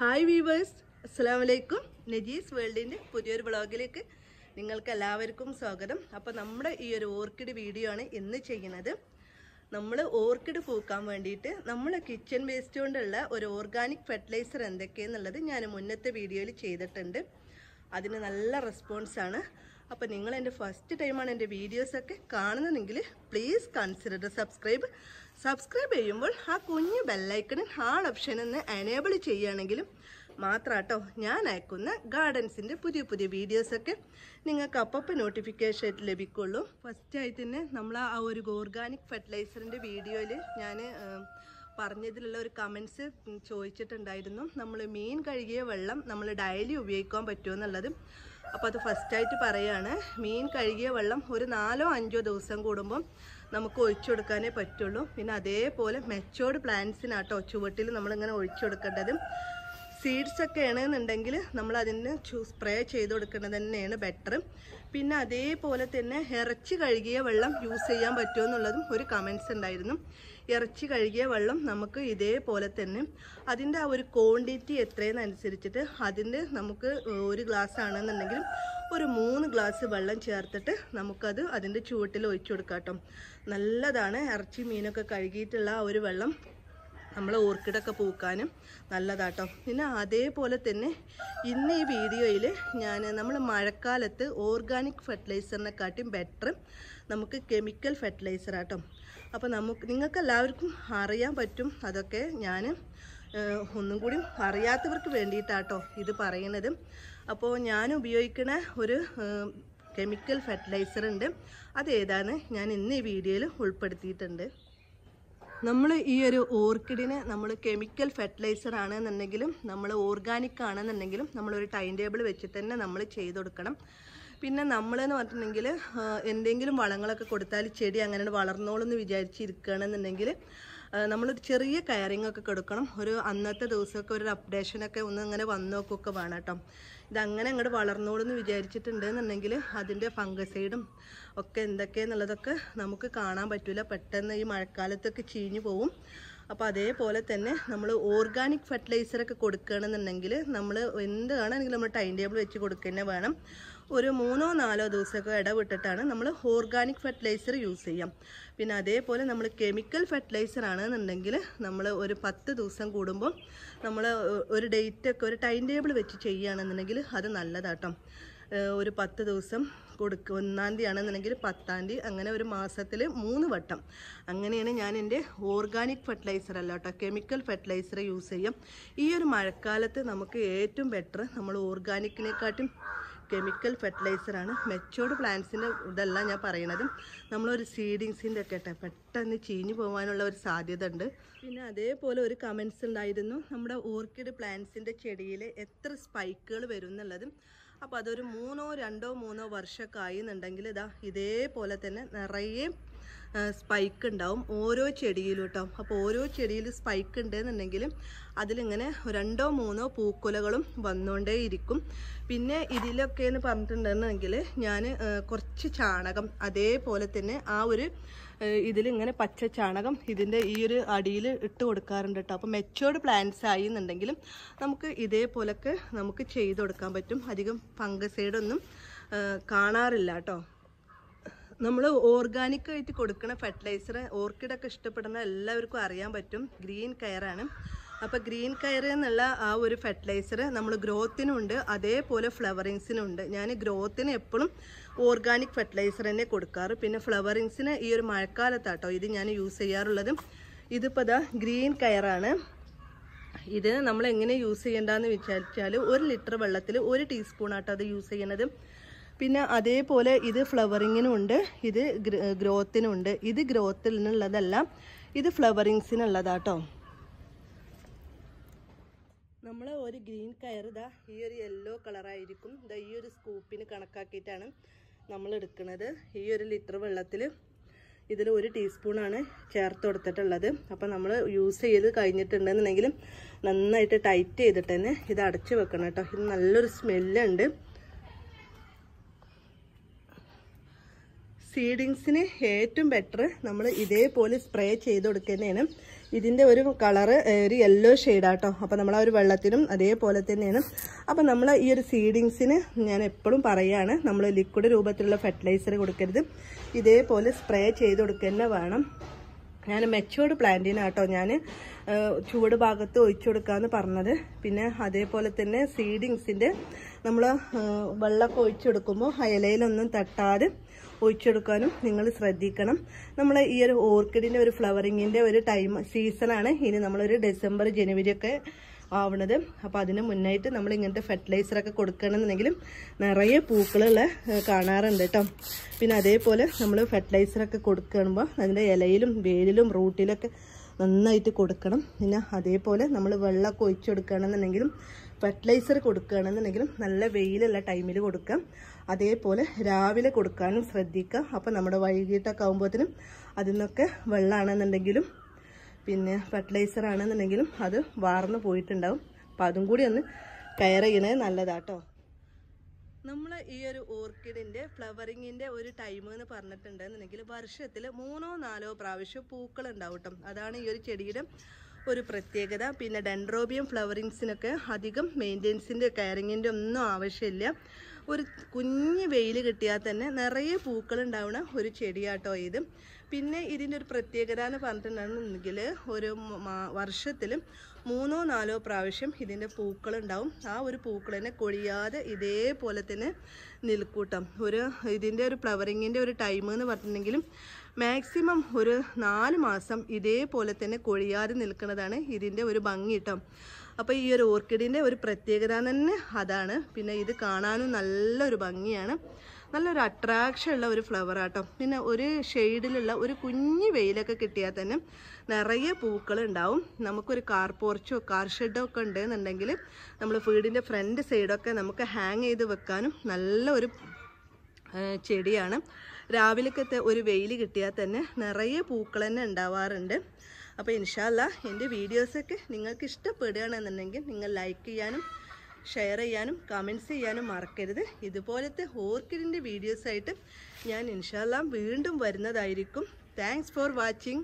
hi weavers അസ്സാം വലൈക്കും നജീസ് വേൾഡിൻ്റെ പുതിയൊരു വ്ളോഗിലേക്ക് നിങ്ങൾക്ക് എല്ലാവർക്കും സ്വാഗതം അപ്പോൾ നമ്മുടെ ഈ ഒരു ഓർക്കിഡ് വീഡിയോ ആണ് ഇന്ന് ചെയ്യുന്നത് നമ്മൾ ഓർക്കിഡ് പൂക്കാൻ വേണ്ടിയിട്ട് നമ്മൾ കിച്ചൺ വേസ്റ്റ് കൊണ്ടുള്ള ഒരു ഓർഗാനിക് ഫെർട്ടിലൈസർ എന്തൊക്കെയെന്നുള്ളത് ഞാൻ മുന്നത്തെ വീഡിയോയിൽ ചെയ്തിട്ടുണ്ട് അതിന് നല്ല റെസ്പോൺസാണ് അപ്പോൾ നിങ്ങൾ എൻ്റെ ഫസ്റ്റ് ടൈമാണ് എൻ്റെ വീഡിയോസൊക്കെ കാണുന്നതെങ്കിൽ പ്ലീസ് കൺസിഡർ സബ്സ്ക്രൈബ് സബ്സ്ക്രൈബ് ചെയ്യുമ്പോൾ ആ കുഞ്ഞു ബെല്ലൈക്കണിൽ ഹാൾ ഓപ്ഷൻ ഒന്ന് എനേബിൾ ചെയ്യുകയാണെങ്കിലും മാത്രാട്ടോ ഞാൻ അയക്കുന്ന ഗാർഡൻസിൻ്റെ പുതിയ പുതിയ വീഡിയോസൊക്കെ നിങ്ങൾക്ക് അപ്പപ്പോൾ നോട്ടിഫിക്കേഷൻ ലഭിക്കുള്ളൂ ഫസ്റ്റായി തന്നെ നമ്മൾ ആ ഒരു ഓർഗാനിക് ഫെർട്ടിലൈസറിൻ്റെ വീഡിയോയിൽ ഞാൻ പറഞ്ഞതിലുള്ള ഒരു കമൻസ് ചോദിച്ചിട്ടുണ്ടായിരുന്നു നമ്മൾ മീൻ കഴുകിയ വെള്ളം നമ്മൾ ഡയലി ഉപയോഗിക്കാൻ പറ്റുമോ എന്നുള്ളത് അപ്പോൾ അത് ഫസ്റ്റായിട്ട് പറയുകയാണ് മീൻ കഴുകിയ വെള്ളം ഒരു നാലോ അഞ്ചോ ദിവസം കൂടുമ്പം നമുക്ക് ഒഴിച്ചു കൊടുക്കാനേ പറ്റുള്ളൂ പിന്നെ അതേപോലെ മെച്ചോർഡ് പ്ലാന്റ്സിനാട്ടോ ചുവട്ടിൽ നമ്മളിങ്ങനെ ഒഴിച്ചു കൊടുക്കേണ്ടതും സീഡ്സ് ഒക്കെ ആണെന്നുണ്ടെങ്കിൽ നമ്മൾ അതിന് സ്പ്രേ ചെയ്ത് കൊടുക്കുന്നത് തന്നെയാണ് ബെറ്റർ പിന്നെ അതേപോലെ തന്നെ ഇറച്ചി കഴുകിയ വെള്ളം യൂസ് ചെയ്യാൻ പറ്റുമോ എന്നുള്ളതും ഒരു കമൻസ് ഉണ്ടായിരുന്നു ഇറച്ചി കഴുകിയ വെള്ളം നമുക്ക് ഇതേപോലെ തന്നെ അതിൻ്റെ ആ ഒരു ക്വാണ്ടിറ്റി എത്രയെന്നനുസരിച്ചിട്ട് അനുസരിച്ചിട്ട് അതിൻ്റെ നമുക്ക് ഒരു ഗ്ലാസ് ആണെന്നുണ്ടെങ്കിലും ഒരു മൂന്ന് ഗ്ലാസ് വെള്ളം ചേർത്തിട്ട് നമുക്കത് അതിൻ്റെ ചുവട്ടിൽ ഒഴിച്ചു കൊടുക്കാം കേട്ടോ നല്ലതാണ് ഇറച്ചി മീനൊക്കെ കഴുകിയിട്ടുള്ള ആ ഒരു വെള്ളം നമ്മൾ ഓർക്കിഡൊക്കെ പൂക്കാനും നല്ലതാട്ടോ പിന്നെ അതേപോലെ തന്നെ ഇന്ന് ഈ വീഡിയോയിൽ ഞാൻ നമ്മൾ മഴക്കാലത്ത് ഓർഗാനിക് ഫെർട്ടിലൈസറിനെ ബെറ്റർ നമുക്ക് കെമിക്കൽ ഫെർട്ടിലൈസർ ആട്ടോ അപ്പോൾ നമുക്ക് നിങ്ങൾക്ക് എല്ലാവർക്കും അറിയാൻ പറ്റും അതൊക്കെ ഞാൻ ഒന്നും കൂടി അറിയാത്തവർക്ക് വേണ്ടിയിട്ടാട്ടോ ഇത് പറയുന്നത് അപ്പോൾ ഞാൻ ഉപയോഗിക്കുന്ന ഒരു കെമിക്കൽ ഫെർട്ടിലൈസർ ഉണ്ട് അതേതാണ് ഞാൻ ഇന്ന് ഈ വീഡിയോയിൽ ഉൾപ്പെടുത്തിയിട്ടുണ്ട് നമ്മൾ ഈ ഒരു ഓർക്കിഡിന് നമ്മൾ കെമിക്കൽ ഫെർട്ടിലൈസർ ആണെന്നുണ്ടെങ്കിലും നമ്മൾ ഓർഗാനിക് ആണെന്നുണ്ടെങ്കിലും നമ്മളൊരു ടൈം ടേബിൾ വെച്ചിട്ട് തന്നെ നമ്മൾ ചെയ്ത് കൊടുക്കണം പിന്നെ നമ്മളെന്ന് പറഞ്ഞിട്ടുണ്ടെങ്കിൽ എന്തെങ്കിലും വളങ്ങളൊക്കെ കൊടുത്താൽ ചെടി അങ്ങനെ വളർന്നോളെന്ന് വിചാരിച്ചിരിക്കുകയാണെന്നുണ്ടെങ്കിൽ നമ്മളൊരു ചെറിയ കയറിങ്ങൊക്കെ ഒക്കെ കൊടുക്കണം ഒരു അന്നത്തെ ദിവസമൊക്കെ ഒരു അപ്ഡേഷനൊക്കെ ഒന്ന് ഇങ്ങനെ വന്നോക്കൊക്കെ വേണം കേട്ടോ ഇതങ്ങനെ അങ്ങോട്ട് വളർന്നോളെന്ന് വിചാരിച്ചിട്ടുണ്ട് എന്നുണ്ടെങ്കിൽ അതിൻ്റെ ഫംഗസൈഡും ഒക്കെ എന്തൊക്കെയെന്നുള്ളതൊക്കെ നമുക്ക് കാണാൻ പറ്റില്ല പെട്ടെന്ന് ഈ മഴക്കാലത്തൊക്കെ ചീഞ്ഞു പോവും അപ്പോൾ അതേപോലെ തന്നെ നമ്മൾ ഓർഗാനിക് ഫെർട്ടിലൈസറൊക്കെ കൊടുക്കുകയാണെന്നുണ്ടെങ്കിൽ നമ്മൾ വേണമെങ്കിലും നമ്മൾ ടൈം ടേബിൾ വെച്ച് കൊടുക്കുക തന്നെ വേണം ഒരു മൂന്നോ നാലോ ദിവസമൊക്കെ ഇടവിട്ടിട്ടാണ് നമ്മൾ ഓർഗാനിക് ഫെർട്ടിലൈസർ യൂസ് ചെയ്യാം പിന്നെ അതേപോലെ നമ്മൾ കെമിക്കൽ ഫെർട്ടിലൈസർ ആണെന്നുണ്ടെങ്കിൽ നമ്മൾ ഒരു പത്ത് ദിവസം കൂടുമ്പോൾ നമ്മൾ ഒരു ഡേറ്റൊക്കെ ഒരു ടൈം ടേബിൾ വെച്ച് ചെയ്യുകയാണെന്നുണ്ടെങ്കിൽ അത് നല്ലതാട്ടോ ഒരു പത്ത് ദിവസം കൊടുക്കുക ഒന്നാം തീയതി ആണെന്നുണ്ടെങ്കിൽ പത്താം തീയതി അങ്ങനെ ഒരു മാസത്തിൽ മൂന്ന് വട്ടം അങ്ങനെയാണ് ഞാൻ എൻ്റെ ഓർഗാനിക് ഫെർട്ടിലൈസർ അല്ല കേട്ടോ കെമിക്കൽ ഫെർട്ടിലൈസർ യൂസ് ചെയ്യും ഈ ഒരു മഴക്കാലത്ത് നമുക്ക് ഏറ്റവും ബെറ്റർ നമ്മൾ ഓർഗാനിക്കിനെക്കാട്ടും കെമിക്കൽ ഫെർട്ടിലൈസറാണ് മെച്ചോർഡ് പ്ലാന്റ്സിൻ്റെ ഇതല്ല ഞാൻ പറയണത് നമ്മളൊരു സീഡിങ്സിൻ്റെ ഒക്കെ ഇട്ടെ പെട്ടെന്ന് ചീഞ്ഞു പോകാനുള്ള ഒരു സാധ്യത ഉണ്ട് പിന്നെ അതേപോലെ ഒരു കമൻസ് ഉണ്ടായിരുന്നു നമ്മുടെ ഓർക്കിഡ് പ്ലാന്റ്സിൻ്റെ ചെടിയിൽ എത്ര സ്പൈക്കുകൾ വരും എന്നുള്ളതും അപ്പോൾ അതൊരു മൂന്നോ രണ്ടോ മൂന്നോ വർഷമൊക്കെ ആയി എന്നുണ്ടെങ്കിൽ ഇതാ ഇതേപോലെ തന്നെ നിറയെ സ്പൈക്ക് ഉണ്ടാവും ഓരോ ചെടിയിലും കേട്ടോ അപ്പോൾ ഓരോ ചെടിയിൽ സ്പൈക്ക് ഉണ്ടെന്നുണ്ടെങ്കിൽ അതിലിങ്ങനെ രണ്ടോ മൂന്നോ പൂക്കുലകളും വന്നുകൊണ്ടേ ഇരിക്കും പിന്നെ ഇതിലൊക്കെ എന്ന് പറഞ്ഞിട്ടുണ്ടെന്നുണ്ടെങ്കിൽ ഞാൻ കുറച്ച് ചാണകം അതേപോലെ തന്നെ ആ ഒരു ഇതിലിങ്ങനെ പച്ച ചാണകം ഇതിൻ്റെ ഈ ഒരു അടിയിൽ ഇട്ട് കൊടുക്കാറുണ്ട് കേട്ടോ അപ്പോൾ മെച്ചോർഡ് പ്ലാന്റ്സ് ആയി എന്നുണ്ടെങ്കിലും നമുക്ക് ഇതേപോലൊക്കെ നമുക്ക് ചെയ്ത് കൊടുക്കാൻ പറ്റും അധികം ഫംഗസൈഡൊന്നും കാണാറില്ല കേട്ടോ നമ്മൾ ഓർഗാനിക് ആയിട്ട് കൊടുക്കുന്ന ഫെർട്ടിലൈസർ ഓർക്കിഡൊക്കെ ഇഷ്ടപ്പെടുന്ന എല്ലാവർക്കും അറിയാൻ പറ്റും ഗ്രീൻ കയറാണ് അപ്പോൾ ഗ്രീൻ കയർ എന്നുള്ള ആ ഒരു ഫെർട്ടിലൈസർ നമ്മൾ ഗ്രോത്തിനുണ്ട് അതേപോലെ ഫ്ലവറിങ്സിനുണ്ട് ഞാൻ ഗ്രോത്തിന് എപ്പോഴും ഓർഗാനിക് ഫെർട്ടിലൈസർ തന്നെ കൊടുക്കാറ് പിന്നെ ഫ്ലവറിങ്സിന് ഈ ഒരു മഴക്കാലത്താട്ടോ ഇത് ഞാൻ യൂസ് ചെയ്യാറുള്ളത് ഇതിപ്പോൾ അതാ ഗ്രീൻ കയറാണ് ഇത് നമ്മൾ എങ്ങനെ യൂസ് ചെയ്യേണ്ടതെന്ന് വിചാരിച്ചാൽ ഒരു ലിറ്റർ വെള്ളത്തിൽ ഒരു ടീസ്പൂൺ അത് യൂസ് ചെയ്യണത് പിന്നെ അതേപോലെ ഇത് ഫ്ലവറിങ്ങിനുണ്ട് ഇത് ഗ്രോത്തിനുണ്ട് ഇത് ഗ്രോത്തിൽ നിന്നുള്ളതല്ല ഇത് ഫ്ലവറിങ്സിനുള്ളതാട്ടോ നമ്മൾ ഒരു ഗ്രീൻ കയർ ഇതാ ഈ ഒരു യെല്ലോ കളറായിരിക്കും ഇതാ ഈ ഒരു സ്കൂപ്പിന് കണക്കാക്കിയിട്ടാണ് നമ്മൾ എടുക്കുന്നത് ഈ ഒരു ലിറ്റർ വെള്ളത്തിൽ ഇതിൽ ഒരു ടീസ്പൂണാണ് ചേർത്ത് കൊടുത്തിട്ടുള്ളത് അപ്പം നമ്മൾ യൂസ് ചെയ്ത് കഴിഞ്ഞിട്ടുണ്ടെന്നുണ്ടെങ്കിൽ നന്നായിട്ട് ടൈറ്റ് ചെയ്തിട്ട് തന്നെ ഇത് അടച്ച് വെക്കണം കേട്ടോ ഇത് നല്ലൊരു സ്മെല്ലുണ്ട് സീഡിങ്സിന് ഏറ്റവും ബെറ്റർ നമ്മൾ ഇതേപോലെ സ്പ്രേ ചെയ്ത് കൊടുക്കുന്നതാണ് ഇതിൻ്റെ ഒരു കളറ് ഒരു യെല്ലോ ഷെയ്ഡാട്ടോ അപ്പോൾ നമ്മൾ ആ ഒരു വെള്ളത്തിനും അതേപോലെ തന്നെയാണ് അപ്പോൾ നമ്മൾ ഈ ഒരു സീഡിങ്സിന് ഞാൻ എപ്പോഴും പറയുകയാണ് നമ്മൾ ലിക്വിഡ് രൂപത്തിലുള്ള ഫെർട്ടിലൈസർ കൊടുക്കരുത് ഇതേപോലെ സ്പ്രേ ചെയ്ത് കൊടുക്കുക തന്നെ വേണം ഞാൻ മെച്ചുവേർഡ് പ്ലാന്റിനാട്ടോ ഞാൻ ചൂട് ഭാഗത്ത് ഒഴിച്ചു കൊടുക്കാമെന്ന് പറഞ്ഞത് പിന്നെ അതേപോലെ തന്നെ സീഡിങ്സിൻ്റെ നമ്മൾ വെള്ളമൊക്കെ ഒഴിച്ചെടുക്കുമ്പോൾ ഇലയിലൊന്നും തട്ടാതെ ഒഴിച്ചെടുക്കാനും നിങ്ങൾ ശ്രദ്ധിക്കണം നമ്മൾ ഈ ഒരു ഓർക്കിഡിൻ്റെ ഒരു ഫ്ലവറിങ്ങിൻ്റെ ഒരു ടൈം സീസണാണ് ഇനി നമ്മളൊരു ഡിസംബർ ജനുവരി ഒക്കെ ആവണത് അപ്പോൾ അതിന് മുന്നായിട്ട് നമ്മൾ ഇങ്ങനത്തെ ഫെർട്ടിലൈസറൊക്കെ കൊടുക്കണമെന്നുണ്ടെങ്കിലും നിറയെ പൂക്കളുള്ള കാണാറുണ്ട് കേട്ടോ പിന്നെ അതേപോലെ നമ്മൾ ഫെർട്ടിലൈസറൊക്കെ കൊടുക്കുമ്പോൾ അതിൻ്റെ ഇലയിലും വേരിലും റൂട്ടിലൊക്കെ നന്നായിട്ട് കൊടുക്കണം പിന്നെ അതേപോലെ നമ്മൾ വെള്ളമൊക്കെ ഒഴിച്ചു കൊടുക്കുകയാണെന്നുണ്ടെങ്കിലും ഫെർട്ടിലൈസർ കൊടുക്കുകയാണെന്നുണ്ടെങ്കിലും നല്ല വെയിലുള്ള ടൈമിൽ കൊടുക്കാം അതേപോലെ രാവിലെ കൊടുക്കാനും ശ്രദ്ധിക്കുക അപ്പോൾ നമ്മുടെ വൈകിട്ടൊക്കെ ആകുമ്പോഴത്തേനും അതിൽ നിന്നൊക്കെ വെള്ളമാണെന്നുണ്ടെങ്കിലും പിന്നെ ഫെർട്ടിലൈസർ ആണെന്നുണ്ടെങ്കിലും അത് വാർന്നു പോയിട്ടുണ്ടാവും അപ്പം അതും കൂടി ഒന്ന് കെയർ ചെയ്യണേ നല്ലതാട്ടോ നമ്മൾ ഈ ഒരു ഓർക്കിഡിൻ്റെ ഫ്ലവറിങ്ങിൻ്റെ ഒരു ടൈം എന്ന് പറഞ്ഞിട്ടുണ്ടെന്നുണ്ടെങ്കിൽ വർഷത്തിൽ മൂന്നോ നാലോ പ്രാവശ്യം പൂക്കൾ ഉണ്ടാവട്ടും അതാണ് ഈ ഒരു ചെടിയുടെ ഒരു പ്രത്യേകത പിന്നെ ഡെൻഡ്രോബിയം ഫ്ലവറിങ്സിനൊക്കെ അധികം മെയിൻ്റെനൻസിൻ്റെ കെയറിങ്ങിൻ്റെ ഒന്നും ആവശ്യമില്ല ഒരു കുഞ്ഞ് വെയിൽ കിട്ടിയാൽ തന്നെ നിറയെ പൂക്കൾ ഉണ്ടാവുന്ന ഒരു ചെടിയാട്ടോ ഇത് പിന്നെ ഇതിൻ്റെ ഒരു പ്രത്യേകത എന്ന് പറഞ്ഞിട്ടുണ്ടെന്നുണ്ടെങ്കിൽ ഒരു വർഷത്തിൽ മൂന്നോ നാലോ പ്രാവശ്യം ഇതിൻ്റെ പൂക്കളുണ്ടാവും ആ ഒരു പൂക്കളിനെ കൊഴിയാതെ ഇതേപോലെ തന്നെ നിൽക്കൂട്ടം ഒരു ഇതിൻ്റെ ഒരു ഫ്ലവറിങ്ങിൻ്റെ ഒരു ടൈം എന്ന് പറഞ്ഞിട്ടുണ്ടെങ്കിലും മാക്സിമം ഒരു നാല് മാസം ഇതേപോലെ തന്നെ കൊഴിയാതെ നിൽക്കുന്നതാണ് ഇതിൻ്റെ ഒരു ഭംഗി കേട്ടോ അപ്പോൾ ഈ ഒരു ഓർക്കിഡിൻ്റെ ഒരു പ്രത്യേകത തന്നെ അതാണ് പിന്നെ ഇത് കാണാനും നല്ലൊരു ഭംഗിയാണ് നല്ലൊരു അട്രാക്ഷൻ ഉള്ള ഒരു ഫ്ലവർ ആട്ടോ പിന്നെ ഒരു ഷെയ്ഡിലുള്ള ഒരു കുഞ്ഞു വെയിലൊക്കെ കിട്ടിയാൽ തന്നെ നിറയെ പൂക്കൾ ഉണ്ടാവും നമുക്കൊരു കാർ പോർച്ചോ കാർ ഷെഡോ ഒക്കെ ഉണ്ടെന്നുണ്ടെങ്കിൽ നമ്മൾ വീടിൻ്റെ ഫ്രണ്ട് സൈഡൊക്കെ നമുക്ക് ഹാങ് ചെയ്ത് വെക്കാനും നല്ല ഒരു ചെടിയാണ് രാവിലക്കത്തെ ഒരു വെയിൽ കിട്ടിയാൽ തന്നെ നിറയെ പൂക്കൾ തന്നെ ഉണ്ടാവാറുണ്ട് അപ്പോൾ ഇൻഷാല്ല എൻ്റെ വീഡിയോസൊക്കെ നിങ്ങൾക്ക് ഇഷ്ടപ്പെടുകയാണെന്നുണ്ടെങ്കിൽ നിങ്ങൾ ലൈക്ക് ചെയ്യാനും ഷെയർ ചെയ്യാനും കമൻറ്റ്സ് ചെയ്യാനും മറക്കരുത് ഇതുപോലത്തെ ഹോർക്കിഡിൻ്റെ വീഡിയോസായിട്ട് ഞാൻ ഇൻഷാല്ലാം വീണ്ടും വരുന്നതായിരിക്കും താങ്ക്സ് ഫോർ വാച്ചിങ്